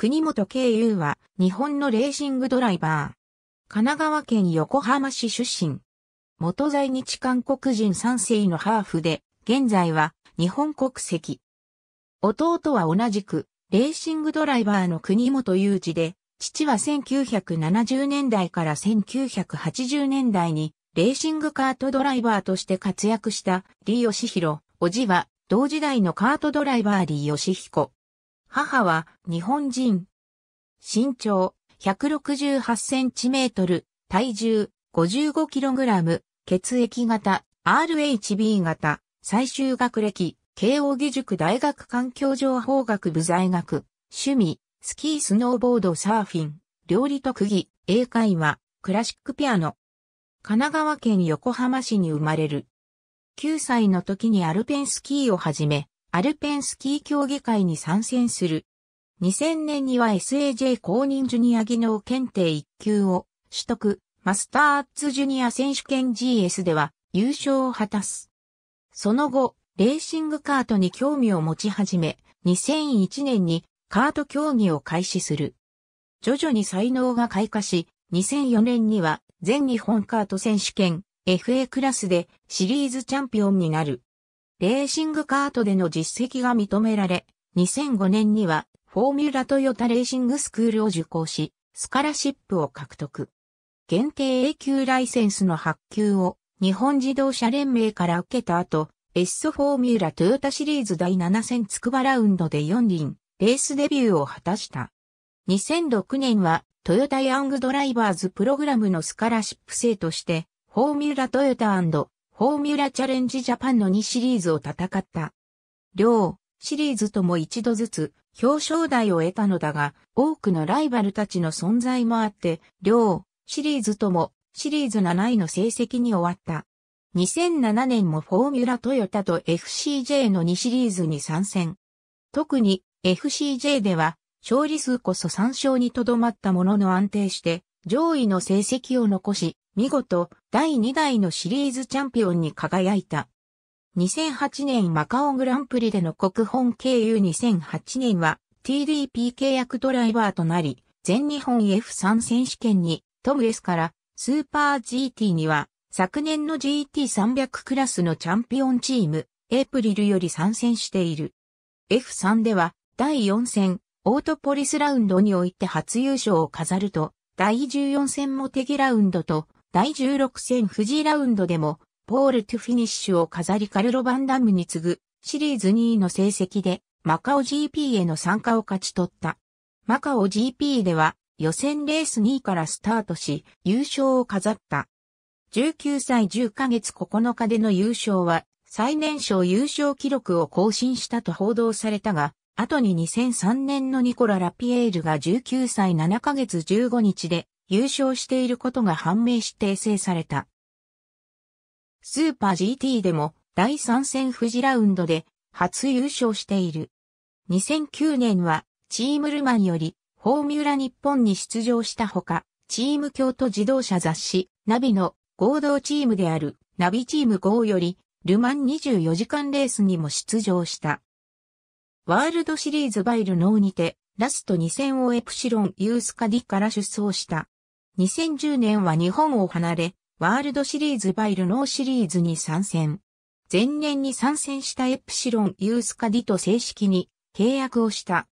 国本慶優は日本のレーシングドライバー。神奈川県横浜市出身。元在日韓国人3世のハーフで、現在は日本国籍。弟は同じく、レーシングドライバーの国本雄二で、父は1970年代から1980年代に、レーシングカートドライバーとして活躍した、李義弘、おじは、同時代のカートドライバー李義彦。母は日本人。身長168センチメートル、体重55キログラム、血液型 RHB 型、最終学歴、慶応義塾大学環境情報学部在学、趣味、スキースノーボードサーフィン、料理特技、英会話、クラシックピアノ。神奈川県横浜市に生まれる。9歳の時にアルペンスキーを始め、アルペンスキー競技会に参戦する。2000年には SAJ 公認ジュニア技能検定1級を取得、マスターアッツジュニア選手権 GS では優勝を果たす。その後、レーシングカートに興味を持ち始め、2001年にカート競技を開始する。徐々に才能が開花し、2004年には全日本カート選手権 FA クラスでシリーズチャンピオンになる。レーシングカートでの実績が認められ、2005年にはフォーミュラトヨタレーシングスクールを受講し、スカラシップを獲得。限定 A 級ライセンスの発給を日本自動車連盟から受けた後、エッソフォーミュラトヨタシリーズ第7戦つくばラウンドで4輪、レースデビューを果たした。2006年はトヨタヤングドライバーズプログラムのスカラシップ生として、フォーミュラトヨタフォーミュラチャレンジジャパンの2シリーズを戦った。両シリーズとも一度ずつ表彰台を得たのだが、多くのライバルたちの存在もあって、両シリーズともシリーズ7位の成績に終わった。2007年もフォーミュラトヨタと FCJ の2シリーズに参戦。特に FCJ では勝利数こそ3勝にとどまったものの安定して上位の成績を残し見事、第2代のシリーズチャンピオンに輝いた。2008年マカオグランプリでの国本経由2008年は TDP 契約ドライバーとなり、全日本 F3 選手権にトム S からスーパー GT には昨年の GT300 クラスのチャンピオンチームエイプリルより参戦している。F3 では第4戦オートポリスラウンドにおいて初優勝を飾ると第14戦モテギラウンドと第16戦富士ラウンドでも、ポールトゥフィニッシュを飾りカルロ・バンダムに次ぐ、シリーズ2位の成績で、マカオ GP への参加を勝ち取った。マカオ GP では、予選レース2位からスタートし、優勝を飾った。19歳10ヶ月9日での優勝は、最年少優勝記録を更新したと報道されたが、後に2003年のニコラ・ラピエールが19歳7ヶ月15日で優勝していることが判明し訂正された。スーパー GT でも第3戦富士ラウンドで初優勝している。2009年はチームルマンよりフォーミュラ日本に出場したほか、チーム京都自動車雑誌ナビの合同チームであるナビチーム5よりルマン24時間レースにも出場した。ワールドシリーズバイルノーにてラスト2 0 0 0をエプシロンユースカディから出走した。2010年は日本を離れ、ワールドシリーズバイルノーシリーズに参戦。前年に参戦したエプシロンユースカディと正式に契約をした。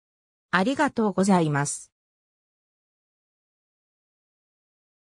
ありがとうございます。